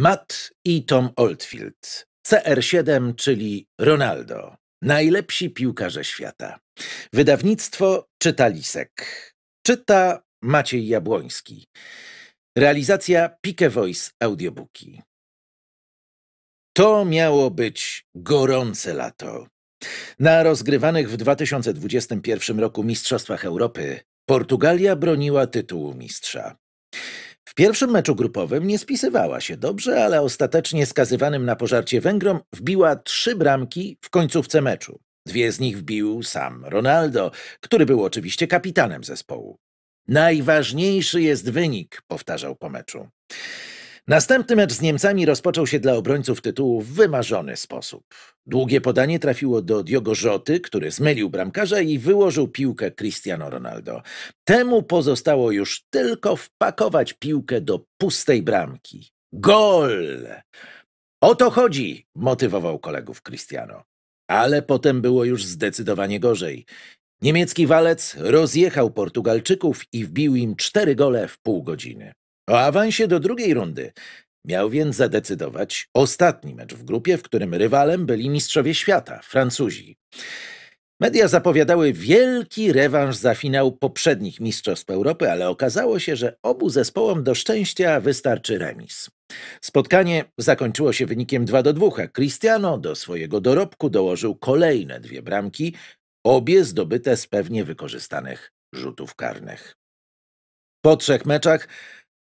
Matt i Tom Oldfield. CR7, czyli Ronaldo. Najlepsi piłkarze świata. Wydawnictwo Czyta Lisek. Czyta Maciej Jabłoński. Realizacja Pike Voice Audiobooki. To miało być gorące lato. Na rozgrywanych w 2021 roku Mistrzostwach Europy Portugalia broniła tytułu mistrza. W pierwszym meczu grupowym nie spisywała się dobrze, ale ostatecznie skazywanym na pożarcie Węgrom wbiła trzy bramki w końcówce meczu. Dwie z nich wbił sam Ronaldo, który był oczywiście kapitanem zespołu. Najważniejszy jest wynik, powtarzał po meczu. Następny mecz z Niemcami rozpoczął się dla obrońców tytułu w wymarzony sposób. Długie podanie trafiło do Diogo Rzoty, który zmylił bramkarza i wyłożył piłkę Cristiano Ronaldo. Temu pozostało już tylko wpakować piłkę do pustej bramki. Gol! O to chodzi, motywował kolegów Cristiano. Ale potem było już zdecydowanie gorzej. Niemiecki walec rozjechał Portugalczyków i wbił im cztery gole w pół godziny. O awansie do drugiej rundy miał więc zadecydować ostatni mecz w grupie, w którym rywalem byli mistrzowie świata, Francuzi. Media zapowiadały wielki rewanż za finał poprzednich Mistrzostw Europy, ale okazało się, że obu zespołom do szczęścia wystarczy remis. Spotkanie zakończyło się wynikiem 2 do 2, a Cristiano do swojego dorobku dołożył kolejne dwie bramki, obie zdobyte z pewnie wykorzystanych rzutów karnych. Po trzech meczach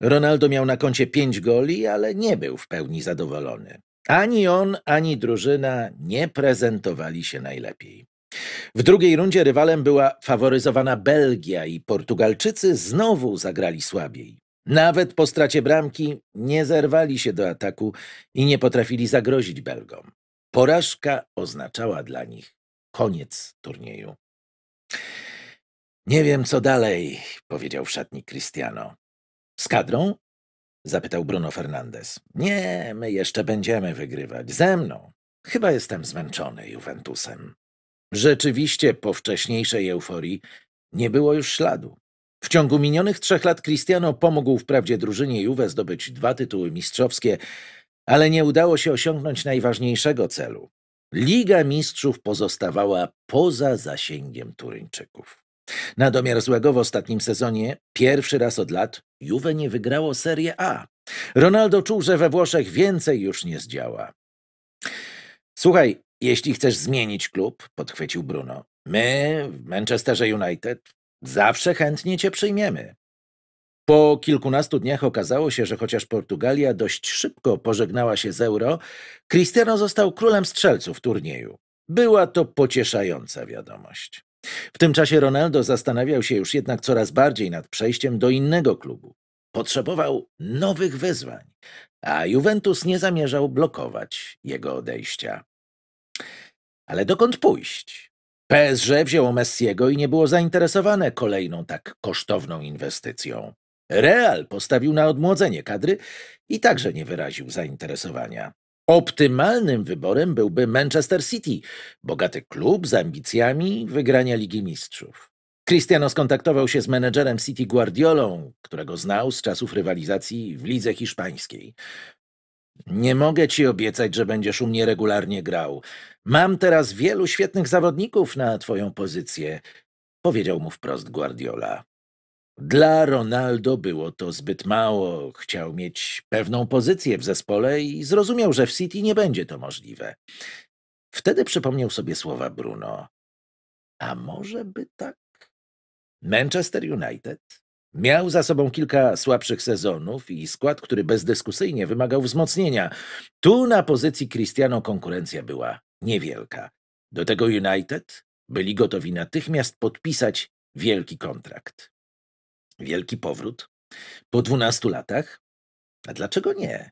Ronaldo miał na koncie pięć goli, ale nie był w pełni zadowolony. Ani on, ani drużyna nie prezentowali się najlepiej. W drugiej rundzie rywalem była faworyzowana Belgia i Portugalczycy znowu zagrali słabiej. Nawet po stracie bramki nie zerwali się do ataku i nie potrafili zagrozić Belgom. Porażka oznaczała dla nich koniec turnieju. Nie wiem, co dalej, powiedział w szatni Cristiano. Z kadrą? zapytał Bruno Fernandes. Nie, my jeszcze będziemy wygrywać. Ze mną. Chyba jestem zmęczony Juventusem. Rzeczywiście po wcześniejszej euforii nie było już śladu. W ciągu minionych trzech lat Cristiano pomógł wprawdzie drużynie Juve zdobyć dwa tytuły mistrzowskie, ale nie udało się osiągnąć najważniejszego celu. Liga Mistrzów pozostawała poza zasięgiem Turyńczyków. Na domiar złego w ostatnim sezonie, pierwszy raz od lat, Juve nie wygrało Serie A. Ronaldo czuł, że we Włoszech więcej już nie zdziała. Słuchaj, jeśli chcesz zmienić klub, podchwycił Bruno, my w Manchesterze United zawsze chętnie cię przyjmiemy. Po kilkunastu dniach okazało się, że chociaż Portugalia dość szybko pożegnała się z euro, Cristiano został królem strzelców turnieju. Była to pocieszająca wiadomość. W tym czasie Ronaldo zastanawiał się już jednak coraz bardziej nad przejściem do innego klubu. Potrzebował nowych wyzwań, a Juventus nie zamierzał blokować jego odejścia. Ale dokąd pójść? PSG wzięło Messiego i nie było zainteresowane kolejną tak kosztowną inwestycją. Real postawił na odmłodzenie kadry i także nie wyraził zainteresowania. Optymalnym wyborem byłby Manchester City, bogaty klub z ambicjami wygrania Ligi Mistrzów. Cristiano skontaktował się z menedżerem City Guardiolą, którego znał z czasów rywalizacji w lidze hiszpańskiej. Nie mogę ci obiecać, że będziesz u mnie regularnie grał. Mam teraz wielu świetnych zawodników na twoją pozycję, powiedział mu wprost Guardiola. Dla Ronaldo było to zbyt mało. Chciał mieć pewną pozycję w zespole i zrozumiał, że w City nie będzie to możliwe. Wtedy przypomniał sobie słowa Bruno. A może by tak? Manchester United miał za sobą kilka słabszych sezonów i skład, który bezdyskusyjnie wymagał wzmocnienia. Tu na pozycji Cristiano konkurencja była niewielka. Do tego United byli gotowi natychmiast podpisać wielki kontrakt. Wielki powrót po 12 latach? A dlaczego nie?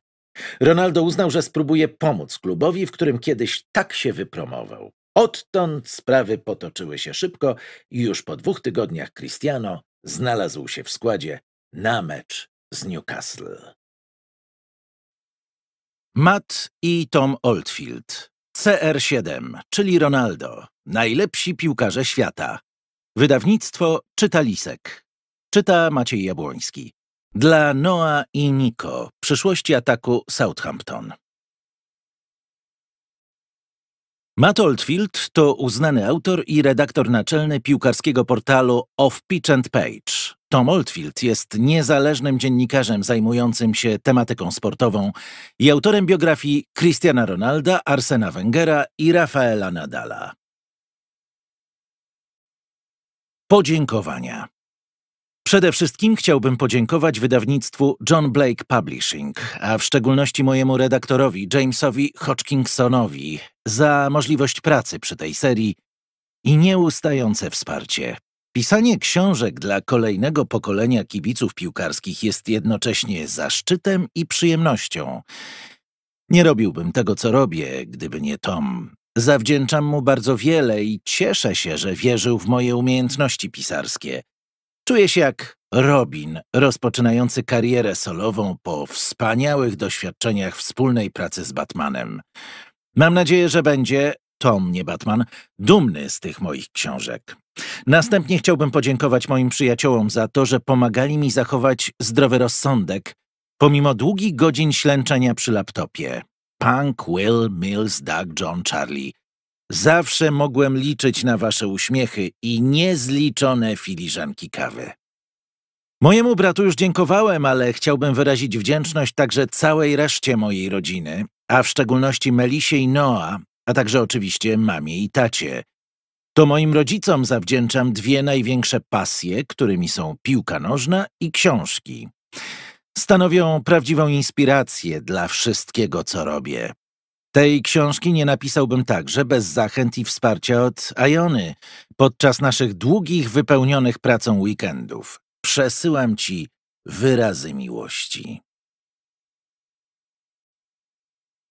Ronaldo uznał, że spróbuje pomóc klubowi, w którym kiedyś tak się wypromował. Odtąd sprawy potoczyły się szybko i już po dwóch tygodniach Cristiano znalazł się w składzie na mecz z Newcastle. Matt i Tom Oldfield, CR7, czyli Ronaldo, najlepsi piłkarze świata. Wydawnictwo Czytalisek. Czyta Maciej Jabłoński. Dla Noa i Nico. Przyszłości ataku Southampton. Matt Oldfield to uznany autor i redaktor naczelny piłkarskiego portalu Off Pitch and Page. Tom Oldfield jest niezależnym dziennikarzem zajmującym się tematyką sportową i autorem biografii Christiana Ronalda, Arsena Wengera i Rafaela Nadala. Podziękowania. Przede wszystkim chciałbym podziękować wydawnictwu John Blake Publishing, a w szczególności mojemu redaktorowi Jamesowi Hodgkinsonowi za możliwość pracy przy tej serii i nieustające wsparcie. Pisanie książek dla kolejnego pokolenia kibiców piłkarskich jest jednocześnie zaszczytem i przyjemnością. Nie robiłbym tego, co robię, gdyby nie Tom. Zawdzięczam mu bardzo wiele i cieszę się, że wierzył w moje umiejętności pisarskie – Czuję się jak Robin, rozpoczynający karierę solową po wspaniałych doświadczeniach wspólnej pracy z Batmanem. Mam nadzieję, że będzie, Tom, nie Batman, dumny z tych moich książek. Następnie chciałbym podziękować moim przyjaciołom za to, że pomagali mi zachować zdrowy rozsądek, pomimo długich godzin ślęczenia przy laptopie. Punk, Will, Mills, Doug, John, Charlie. Zawsze mogłem liczyć na wasze uśmiechy i niezliczone filiżanki kawy. Mojemu bratu już dziękowałem, ale chciałbym wyrazić wdzięczność także całej reszcie mojej rodziny, a w szczególności Melisie i Noa, a także oczywiście mamie i tacie. To moim rodzicom zawdzięczam dwie największe pasje, którymi są piłka nożna i książki. Stanowią prawdziwą inspirację dla wszystkiego, co robię. Tej książki nie napisałbym także bez zachęt i wsparcia od Ajony podczas naszych długich, wypełnionych pracą weekendów. Przesyłam ci wyrazy miłości.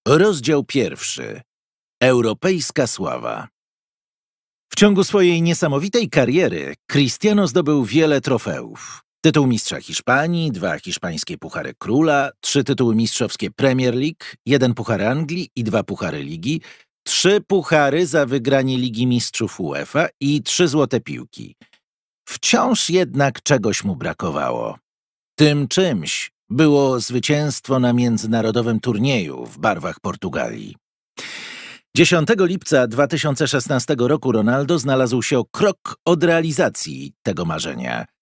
Rozdział pierwszy. Europejska sława. W ciągu swojej niesamowitej kariery Cristiano zdobył wiele trofeów. Tytuł mistrza Hiszpanii, dwa hiszpańskie puchary króla, trzy tytuły mistrzowskie Premier League, jeden puchar Anglii i dwa puchary ligi, trzy puchary za wygranie Ligi Mistrzów UEFA i trzy złote piłki. Wciąż jednak czegoś mu brakowało. Tym czymś było zwycięstwo na międzynarodowym turnieju w barwach Portugalii. 10 lipca 2016 roku Ronaldo znalazł się o krok od realizacji tego marzenia –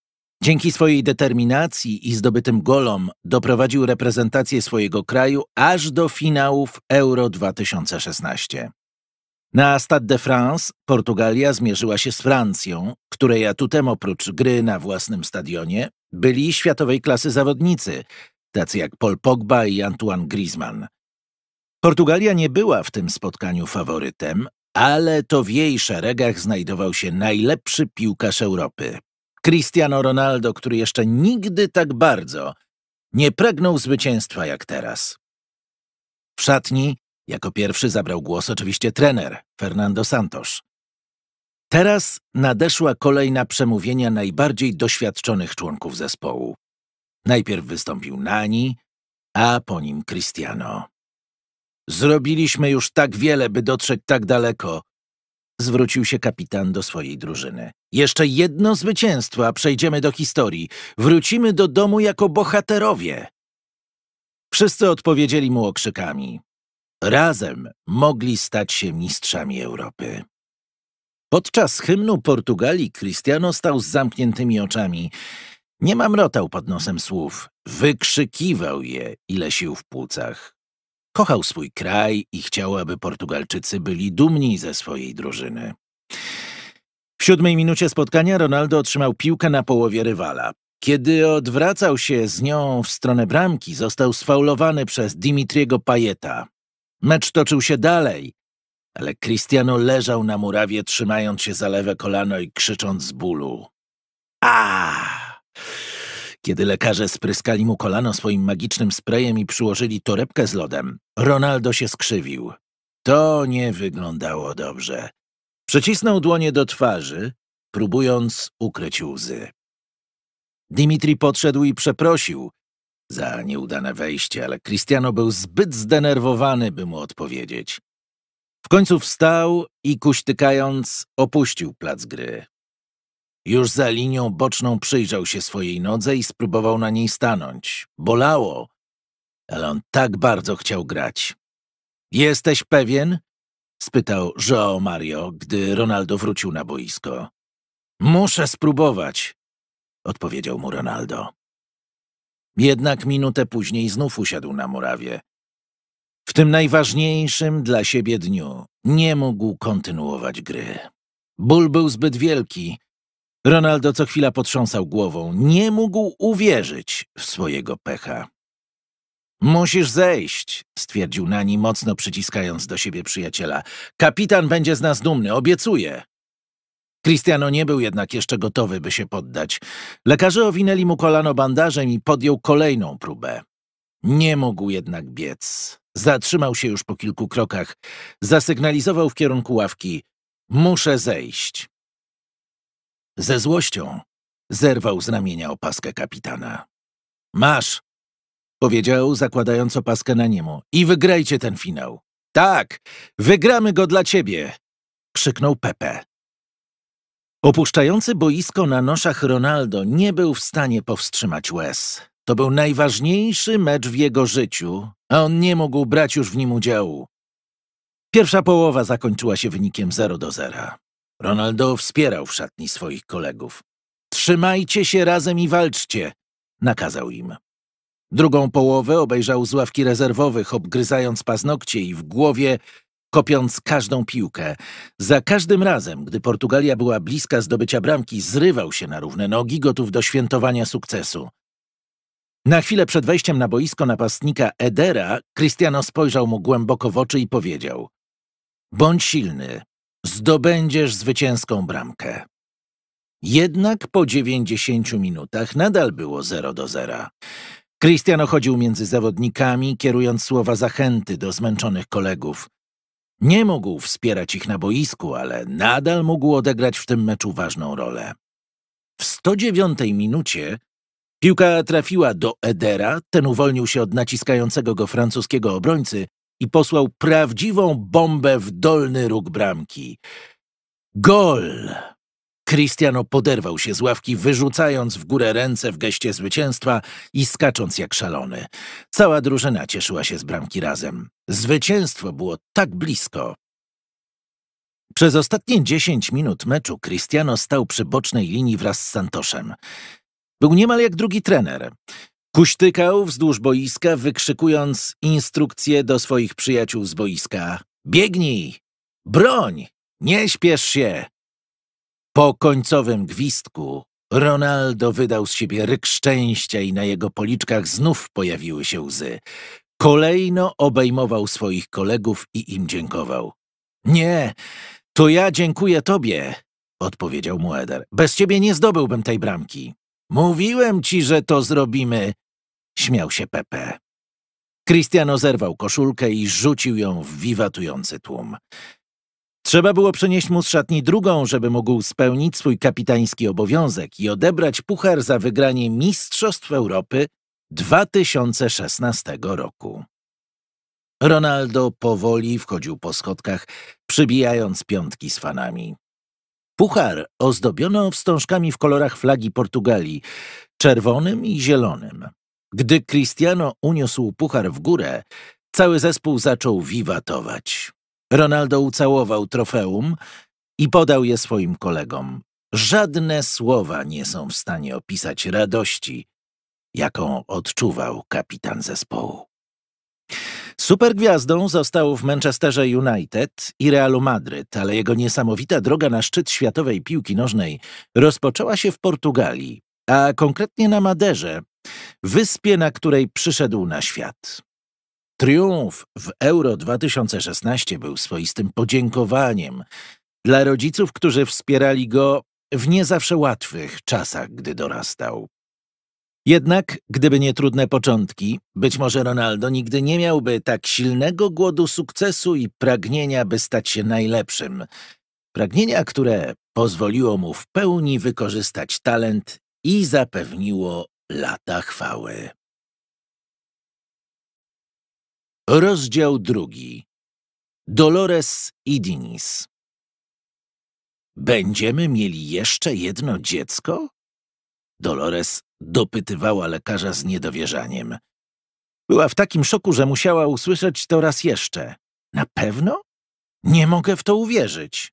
Dzięki swojej determinacji i zdobytym golom doprowadził reprezentację swojego kraju aż do finałów Euro 2016. Na Stade de France Portugalia zmierzyła się z Francją, której atutem oprócz gry na własnym stadionie byli światowej klasy zawodnicy, tacy jak Paul Pogba i Antoine Griezmann. Portugalia nie była w tym spotkaniu faworytem, ale to w jej szeregach znajdował się najlepszy piłkarz Europy, Cristiano Ronaldo, który jeszcze nigdy tak bardzo nie pragnął zwycięstwa jak teraz. W szatni jako pierwszy zabrał głos oczywiście trener Fernando Santos. Teraz nadeszła kolejna przemówienia najbardziej doświadczonych członków zespołu. Najpierw wystąpił Nani, a po nim Cristiano. Zrobiliśmy już tak wiele, by dotrzeć tak daleko, zwrócił się kapitan do swojej drużyny. Jeszcze jedno zwycięstwo, a przejdziemy do historii. Wrócimy do domu jako bohaterowie. Wszyscy odpowiedzieli mu okrzykami. Razem mogli stać się mistrzami Europy. Podczas hymnu Portugalii Cristiano stał z zamkniętymi oczami. Nie mamrotał pod nosem słów. Wykrzykiwał je, ile sił w płucach. Kochał swój kraj i chciał, aby Portugalczycy byli dumni ze swojej drużyny. W siódmej minucie spotkania Ronaldo otrzymał piłkę na połowie rywala. Kiedy odwracał się z nią w stronę bramki, został sfaulowany przez Dimitriego Pajeta. Mecz toczył się dalej, ale Cristiano leżał na murawie, trzymając się za lewe kolano i krzycząc z bólu. Ah! Kiedy lekarze spryskali mu kolano swoim magicznym sprayem i przyłożyli torebkę z lodem, Ronaldo się skrzywił. To nie wyglądało dobrze. Przycisnął dłonie do twarzy, próbując ukryć łzy. Dimitri podszedł i przeprosił za nieudane wejście, ale Cristiano był zbyt zdenerwowany, by mu odpowiedzieć. W końcu wstał i kuśtykając opuścił plac gry. Już za linią boczną przyjrzał się swojej nodze i spróbował na niej stanąć. Bolało, ale on tak bardzo chciał grać. Jesteś pewien? spytał João Mario, gdy Ronaldo wrócił na boisko. Muszę spróbować, odpowiedział mu Ronaldo. Jednak minutę później znów usiadł na murawie. W tym najważniejszym dla siebie dniu nie mógł kontynuować gry. Ból był zbyt wielki, Ronaldo co chwila potrząsał głową. Nie mógł uwierzyć w swojego pecha. Musisz zejść, stwierdził Nani, mocno przyciskając do siebie przyjaciela. Kapitan będzie z nas dumny, obiecuję. Cristiano nie był jednak jeszcze gotowy, by się poddać. Lekarze owinęli mu kolano bandażem i podjął kolejną próbę. Nie mógł jednak biec. Zatrzymał się już po kilku krokach. Zasygnalizował w kierunku ławki. Muszę zejść. Ze złością zerwał z ramienia opaskę kapitana. Masz! Powiedział, zakładając opaskę na niemu. I wygrajcie ten finał. Tak! Wygramy go dla ciebie! Krzyknął Pepe. Opuszczający boisko na noszach Ronaldo nie był w stanie powstrzymać łez. To był najważniejszy mecz w jego życiu, a on nie mógł brać już w nim udziału. Pierwsza połowa zakończyła się wynikiem 0 do 0. Ronaldo wspierał w szatni swoich kolegów. Trzymajcie się razem i walczcie, nakazał im. Drugą połowę obejrzał z ławki rezerwowych, obgryzając paznokcie i w głowie, kopiąc każdą piłkę. Za każdym razem, gdy Portugalia była bliska zdobycia bramki, zrywał się na równe nogi, gotów do świętowania sukcesu. Na chwilę przed wejściem na boisko napastnika Edera, Cristiano spojrzał mu głęboko w oczy i powiedział: Bądź silny, zdobędziesz zwycięską bramkę. Jednak po 90 minutach nadal było 0 do 0. Cristiano chodził między zawodnikami, kierując słowa zachęty do zmęczonych kolegów. Nie mógł wspierać ich na boisku, ale nadal mógł odegrać w tym meczu ważną rolę. W 109 minucie piłka trafiła do Edera, ten uwolnił się od naciskającego go francuskiego obrońcy i posłał prawdziwą bombę w dolny róg bramki. Gol! Cristiano poderwał się z ławki, wyrzucając w górę ręce w geście zwycięstwa i skacząc jak szalony. Cała drużyna cieszyła się z bramki razem. Zwycięstwo było tak blisko. Przez ostatnie 10 minut meczu Cristiano stał przy bocznej linii wraz z Santoszem. Był niemal jak drugi trener. Kuśtykał wzdłuż boiska, wykrzykując instrukcje do swoich przyjaciół z boiska. Biegnij! Broń! Nie śpiesz się! Po końcowym gwizdku Ronaldo wydał z siebie ryk szczęścia i na jego policzkach znów pojawiły się łzy. Kolejno obejmował swoich kolegów i im dziękował. Nie, to ja dziękuję tobie, odpowiedział Mueder. Bez ciebie nie zdobyłbym tej bramki. Mówiłem ci, że to zrobimy, Śmiał się Pepe. Cristiano zerwał koszulkę i rzucił ją w wiwatujący tłum. Trzeba było przenieść mu z szatni drugą, żeby mógł spełnić swój kapitański obowiązek i odebrać puchar za wygranie Mistrzostw Europy 2016 roku. Ronaldo powoli wchodził po schodkach, przybijając piątki z fanami. Puchar ozdobiono wstążkami w kolorach flagi Portugalii, czerwonym i zielonym. Gdy Cristiano uniósł puchar w górę, cały zespół zaczął wiwatować. Ronaldo ucałował trofeum i podał je swoim kolegom. Żadne słowa nie są w stanie opisać radości, jaką odczuwał kapitan zespołu. Supergwiazdą został w Manchesterze United i Realu Madryt, ale jego niesamowita droga na szczyt światowej piłki nożnej rozpoczęła się w Portugalii, a konkretnie na Maderze, wyspie, na której przyszedł na świat. Triumf w Euro 2016 był swoistym podziękowaniem dla rodziców, którzy wspierali go w nie zawsze łatwych czasach, gdy dorastał. Jednak, gdyby nie trudne początki, być może Ronaldo nigdy nie miałby tak silnego głodu sukcesu i pragnienia, by stać się najlepszym. Pragnienia, które pozwoliło mu w pełni wykorzystać talent i zapewniło lata chwały. Rozdział drugi. Dolores i Będziemy mieli jeszcze jedno dziecko? Dolores dopytywała lekarza z niedowierzaniem. Była w takim szoku, że musiała usłyszeć to raz jeszcze. Na pewno? Nie mogę w to uwierzyć.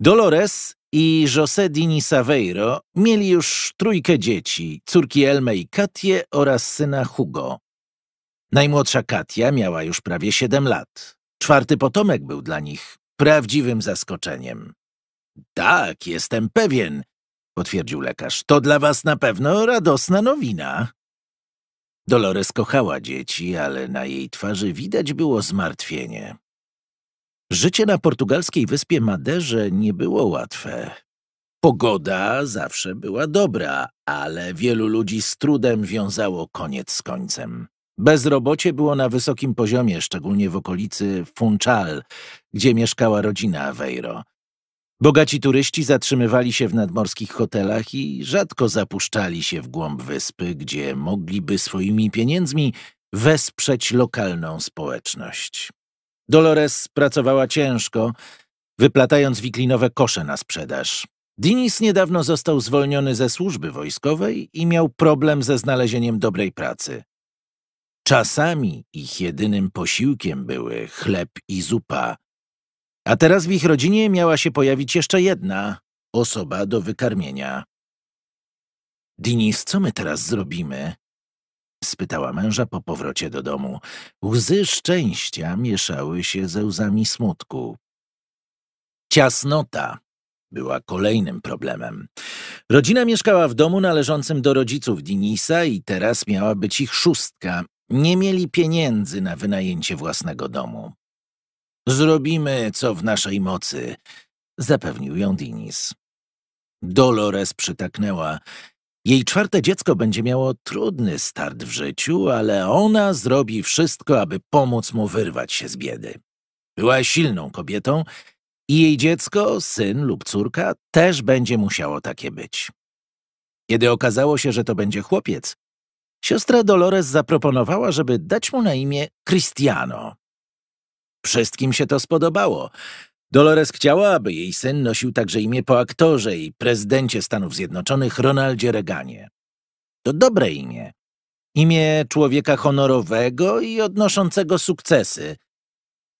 Dolores i José Dini Saveiro mieli już trójkę dzieci, córki Elme i Katię oraz syna Hugo. Najmłodsza Katia miała już prawie siedem lat. Czwarty potomek był dla nich prawdziwym zaskoczeniem. Tak, jestem pewien, potwierdził lekarz. To dla was na pewno radosna nowina. Dolores kochała dzieci, ale na jej twarzy widać było zmartwienie. Życie na portugalskiej wyspie Maderze nie było łatwe. Pogoda zawsze była dobra, ale wielu ludzi z trudem wiązało koniec z końcem. Bezrobocie było na wysokim poziomie, szczególnie w okolicy Funchal, gdzie mieszkała rodzina Aveiro. Bogaci turyści zatrzymywali się w nadmorskich hotelach i rzadko zapuszczali się w głąb wyspy, gdzie mogliby swoimi pieniędzmi wesprzeć lokalną społeczność. Dolores pracowała ciężko, wyplatając wiklinowe kosze na sprzedaż. Dinis niedawno został zwolniony ze służby wojskowej i miał problem ze znalezieniem dobrej pracy. Czasami ich jedynym posiłkiem były chleb i zupa. A teraz w ich rodzinie miała się pojawić jeszcze jedna osoba do wykarmienia. Dinis, co my teraz zrobimy? spytała męża po powrocie do domu. Łzy szczęścia mieszały się ze łzami smutku. Ciasnota była kolejnym problemem. Rodzina mieszkała w domu należącym do rodziców Dinisa i teraz miała być ich szóstka. Nie mieli pieniędzy na wynajęcie własnego domu. Zrobimy, co w naszej mocy, zapewnił ją Dinis. Dolores przytaknęła. Jej czwarte dziecko będzie miało trudny start w życiu, ale ona zrobi wszystko, aby pomóc mu wyrwać się z biedy. Była silną kobietą i jej dziecko, syn lub córka, też będzie musiało takie być. Kiedy okazało się, że to będzie chłopiec, siostra Dolores zaproponowała, żeby dać mu na imię Cristiano. Wszystkim się to spodobało, Dolores chciała, aby jej syn nosił także imię po aktorze i prezydencie Stanów Zjednoczonych Ronaldzie Reaganie. To dobre imię. Imię człowieka honorowego i odnoszącego sukcesy.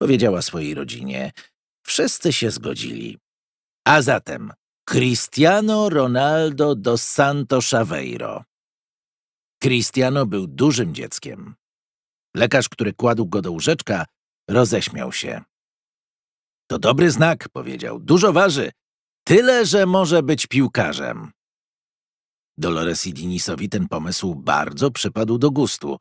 Powiedziała swojej rodzinie. Wszyscy się zgodzili. A zatem Cristiano Ronaldo dos Santos Aveiro. Cristiano był dużym dzieckiem. Lekarz, który kładł go do łóżeczka, roześmiał się. To dobry znak, powiedział. Dużo waży. Tyle, że może być piłkarzem. Dolores i Dinisowi ten pomysł bardzo przypadł do gustu.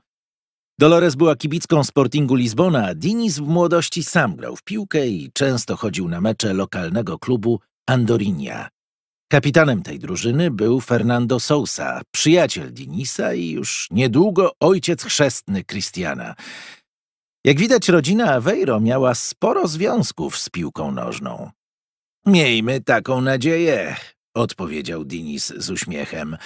Dolores była kibicką Sportingu Lizbona, a Dinis w młodości sam grał w piłkę i często chodził na mecze lokalnego klubu Andorinia. Kapitanem tej drużyny był Fernando Sousa, przyjaciel Dinisa i już niedługo ojciec chrzestny Christiana. Jak widać, rodzina Aveiro miała sporo związków z piłką nożną. Miejmy taką nadzieję, odpowiedział Dinis z uśmiechem.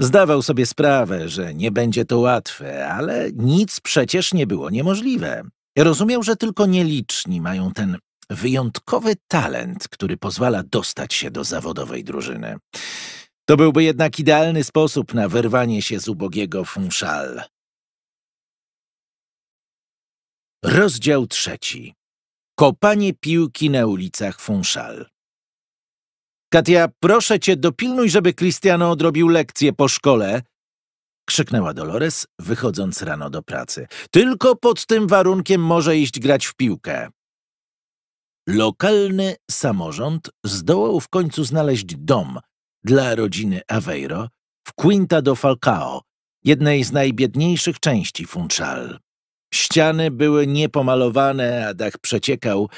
Zdawał sobie sprawę, że nie będzie to łatwe, ale nic przecież nie było niemożliwe. Rozumiał, że tylko nieliczni mają ten wyjątkowy talent, który pozwala dostać się do zawodowej drużyny. To byłby jednak idealny sposób na wyrwanie się z ubogiego funszal. Rozdział trzeci. Kopanie piłki na ulicach Funchal. Katia, proszę cię, dopilnuj, żeby Cristiano odrobił lekcję po szkole, krzyknęła Dolores, wychodząc rano do pracy. Tylko pod tym warunkiem może iść grać w piłkę. Lokalny samorząd zdołał w końcu znaleźć dom dla rodziny Aveiro w Quinta do Falcao, jednej z najbiedniejszych części Funchal. Ściany były niepomalowane, a dach przeciekał,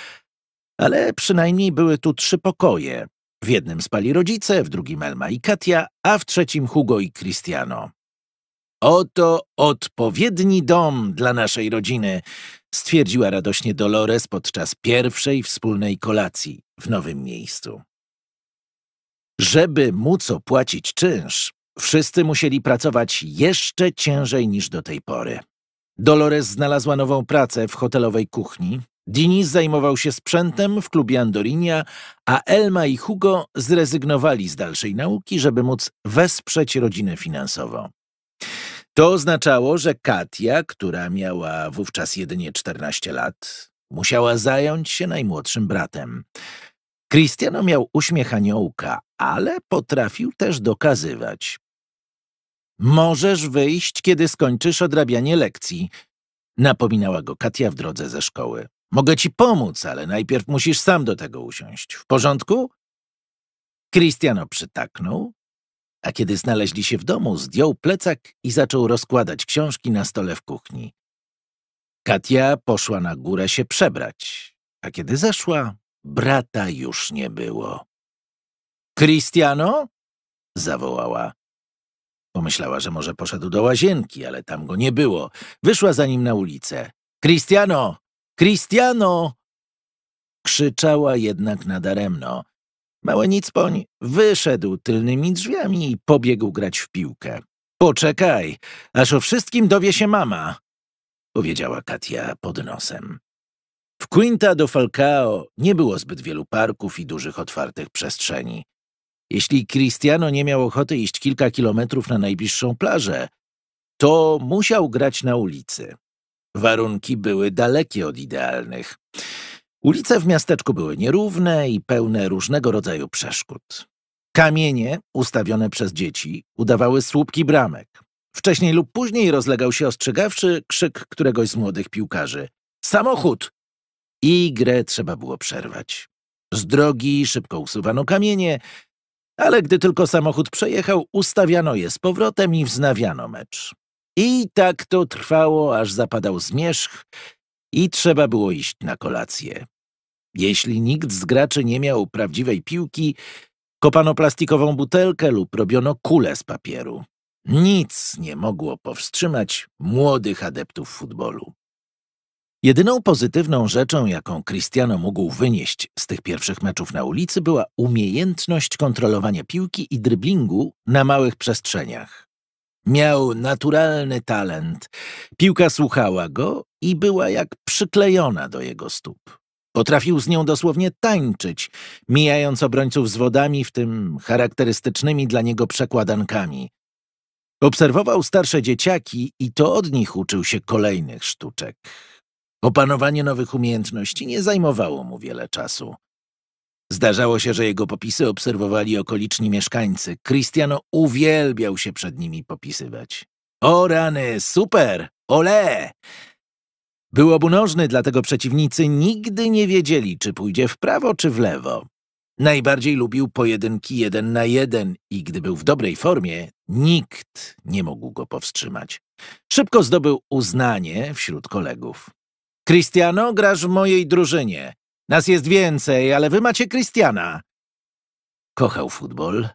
ale przynajmniej były tu trzy pokoje. W jednym spali rodzice, w drugim Elma i Katia, a w trzecim Hugo i Cristiano. Oto odpowiedni dom dla naszej rodziny, stwierdziła radośnie Dolores podczas pierwszej wspólnej kolacji w nowym miejscu. Żeby móc opłacić czynsz, wszyscy musieli pracować jeszcze ciężej niż do tej pory. Dolores znalazła nową pracę w hotelowej kuchni. Diniz zajmował się sprzętem w klubie Andorinia, a Elma i Hugo zrezygnowali z dalszej nauki, żeby móc wesprzeć rodzinę finansowo. To oznaczało, że Katia, która miała wówczas jedynie 14 lat, musiała zająć się najmłodszym bratem. Cristiano miał uśmiech aniołka, ale potrafił też dokazywać. Możesz wyjść, kiedy skończysz odrabianie lekcji, napominała go Katia w drodze ze szkoły. Mogę ci pomóc, ale najpierw musisz sam do tego usiąść. W porządku? Christiano przytaknął, a kiedy znaleźli się w domu, zdjął plecak i zaczął rozkładać książki na stole w kuchni. Katia poszła na górę się przebrać, a kiedy zeszła, brata już nie było. Christiano? zawołała. Pomyślała, że może poszedł do łazienki, ale tam go nie było. Wyszła za nim na ulicę. Cristiano! Cristiano! Krzyczała jednak nadaremno. Mały nicpoń wyszedł tylnymi drzwiami i pobiegł grać w piłkę. Poczekaj, aż o wszystkim dowie się mama, powiedziała Katia pod nosem. W Quinta do Falcao nie było zbyt wielu parków i dużych otwartych przestrzeni. Jeśli Cristiano nie miał ochoty iść kilka kilometrów na najbliższą plażę, to musiał grać na ulicy. Warunki były dalekie od idealnych. Ulice w miasteczku były nierówne i pełne różnego rodzaju przeszkód. Kamienie ustawione przez dzieci udawały słupki bramek. Wcześniej lub później rozlegał się ostrzegawczy krzyk któregoś z młodych piłkarzy. Samochód! I grę trzeba było przerwać. Z drogi szybko usuwano kamienie, ale gdy tylko samochód przejechał, ustawiano je z powrotem i wznawiano mecz. I tak to trwało, aż zapadał zmierzch i trzeba było iść na kolację. Jeśli nikt z graczy nie miał prawdziwej piłki, kopano plastikową butelkę lub robiono kulę z papieru. Nic nie mogło powstrzymać młodych adeptów futbolu. Jedyną pozytywną rzeczą, jaką Cristiano mógł wynieść z tych pierwszych meczów na ulicy, była umiejętność kontrolowania piłki i dryblingu na małych przestrzeniach. Miał naturalny talent, piłka słuchała go i była jak przyklejona do jego stóp. Potrafił z nią dosłownie tańczyć, mijając obrońców z wodami, w tym charakterystycznymi dla niego przekładankami. Obserwował starsze dzieciaki i to od nich uczył się kolejnych sztuczek. Opanowanie nowych umiejętności nie zajmowało mu wiele czasu. Zdarzało się, że jego popisy obserwowali okoliczni mieszkańcy. Cristiano uwielbiał się przed nimi popisywać. O rany, super! Ole! Był obunożny, dlatego przeciwnicy nigdy nie wiedzieli, czy pójdzie w prawo, czy w lewo. Najbardziej lubił pojedynki jeden na jeden i gdy był w dobrej formie, nikt nie mógł go powstrzymać. Szybko zdobył uznanie wśród kolegów. Cristiano, grasz w mojej drużynie. Nas jest więcej, ale wy macie Cristiana. Kochał futbol,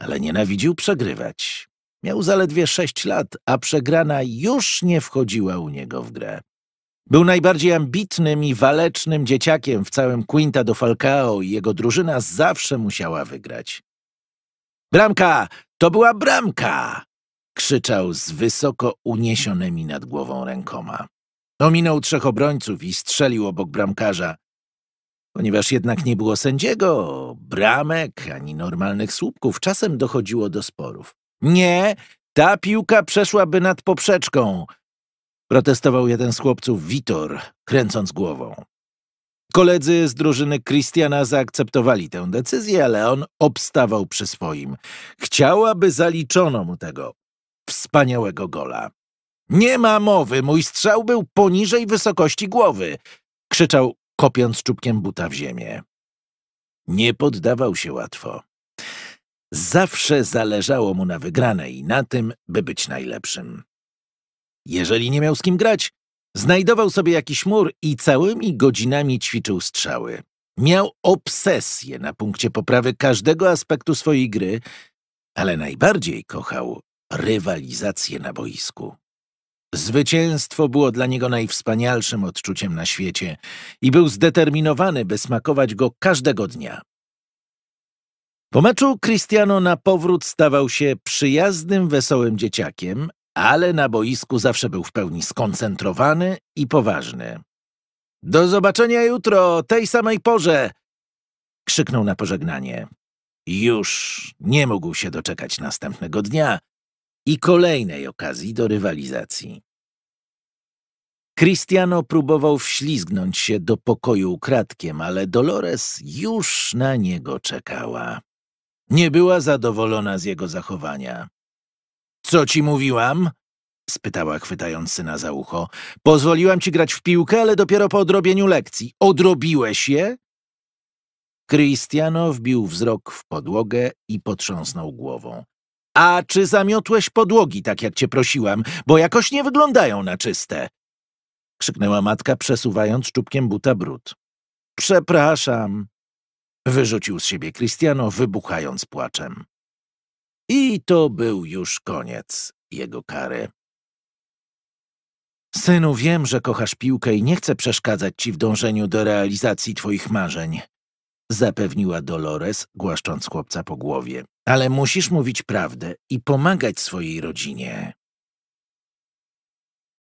ale nienawidził przegrywać. Miał zaledwie sześć lat, a przegrana już nie wchodziła u niego w grę. Był najbardziej ambitnym i walecznym dzieciakiem w całym Quinta do Falcao i jego drużyna zawsze musiała wygrać. Bramka! To była bramka! krzyczał z wysoko uniesionymi nad głową rękoma. Ominął trzech obrońców i strzelił obok bramkarza. Ponieważ jednak nie było sędziego, bramek ani normalnych słupków, czasem dochodziło do sporów. Nie, ta piłka przeszłaby nad poprzeczką, protestował jeden z chłopców, Witor, kręcąc głową. Koledzy z drużyny Christiana zaakceptowali tę decyzję, ale on obstawał przy swoim. Chciał, aby zaliczono mu tego wspaniałego gola. Nie ma mowy, mój strzał był poniżej wysokości głowy, krzyczał, kopiąc czubkiem buta w ziemię. Nie poddawał się łatwo. Zawsze zależało mu na wygranej i na tym, by być najlepszym. Jeżeli nie miał z kim grać, znajdował sobie jakiś mur i całymi godzinami ćwiczył strzały. Miał obsesję na punkcie poprawy każdego aspektu swojej gry, ale najbardziej kochał rywalizację na boisku. Zwycięstwo było dla niego najwspanialszym odczuciem na świecie i był zdeterminowany, by smakować go każdego dnia. Po meczu Cristiano na powrót stawał się przyjaznym, wesołym dzieciakiem, ale na boisku zawsze był w pełni skoncentrowany i poważny. Do zobaczenia jutro, tej samej porze! krzyknął na pożegnanie. Już nie mógł się doczekać następnego dnia, i kolejnej okazji do rywalizacji. Cristiano próbował wślizgnąć się do pokoju ukradkiem, ale Dolores już na niego czekała. Nie była zadowolona z jego zachowania. Co ci mówiłam? spytała chwytając syna za ucho. Pozwoliłam ci grać w piłkę, ale dopiero po odrobieniu lekcji. Odrobiłeś je? Cristiano wbił wzrok w podłogę i potrząsnął głową. A czy zamiotłeś podłogi, tak jak cię prosiłam, bo jakoś nie wyglądają na czyste? Krzyknęła matka, przesuwając czubkiem buta brud. Przepraszam. Wyrzucił z siebie Cristiano, wybuchając płaczem. I to był już koniec jego kary. Synu, wiem, że kochasz piłkę i nie chcę przeszkadzać ci w dążeniu do realizacji twoich marzeń, zapewniła Dolores, głaszcząc chłopca po głowie. Ale musisz mówić prawdę i pomagać swojej rodzinie.